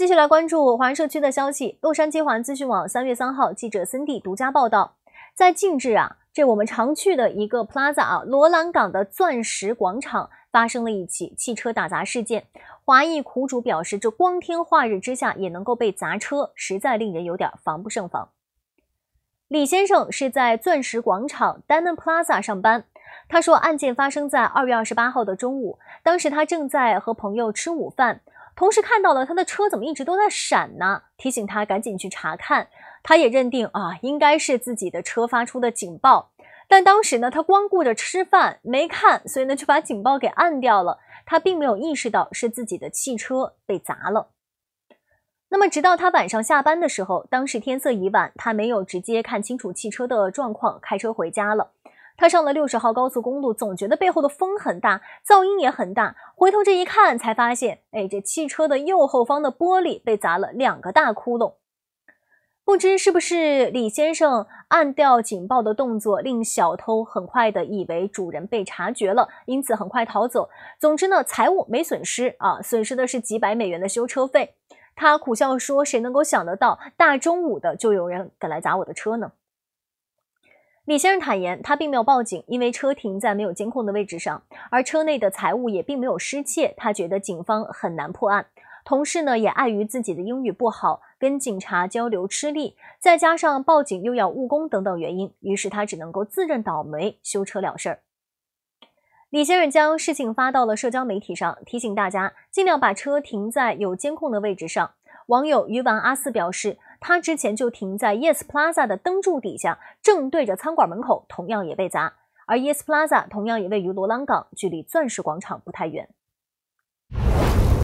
继续来关注华人社区的消息。洛杉矶华资讯网三月三号记者森蒂独家报道，在近日啊，这我们常去的一个 plaza 啊，罗兰港的钻石广场发生了一起汽车打砸事件。华裔苦主表示，这光天化日之下也能够被砸车，实在令人有点防不胜防。李先生是在钻石广场 Diamond Plaza 上班，他说案件发生在二月二十八号的中午，当时他正在和朋友吃午饭。同时看到了他的车怎么一直都在闪呢？提醒他赶紧去查看。他也认定啊，应该是自己的车发出的警报。但当时呢，他光顾着吃饭没看，所以呢，就把警报给按掉了。他并没有意识到是自己的汽车被砸了。那么，直到他晚上下班的时候，当时天色已晚，他没有直接看清楚汽车的状况，开车回家了。他上了六十号高速公路，总觉得背后的风很大，噪音也很大。回头这一看，才发现，哎，这汽车的右后方的玻璃被砸了两个大窟窿。不知是不是李先生按掉警报的动作，令小偷很快的以为主人被察觉了，因此很快逃走。总之呢，财物没损失啊，损失的是几百美元的修车费。他苦笑说：“谁能够想得到，大中午的就有人敢来砸我的车呢？”李先生坦言，他并没有报警，因为车停在没有监控的位置上，而车内的财物也并没有失窃。他觉得警方很难破案，同事呢也碍于自己的英语不好，跟警察交流吃力，再加上报警又要误工等等原因，于是他只能够自认倒霉，修车了事儿。李先生将事情发到了社交媒体上，提醒大家尽量把车停在有监控的位置上。网友鱼丸阿四表示。它之前就停在 Yes Plaza 的灯柱底下，正对着餐馆门口，同样也被砸。而 Yes Plaza 同样也位于罗兰港，距离钻石广场不太远。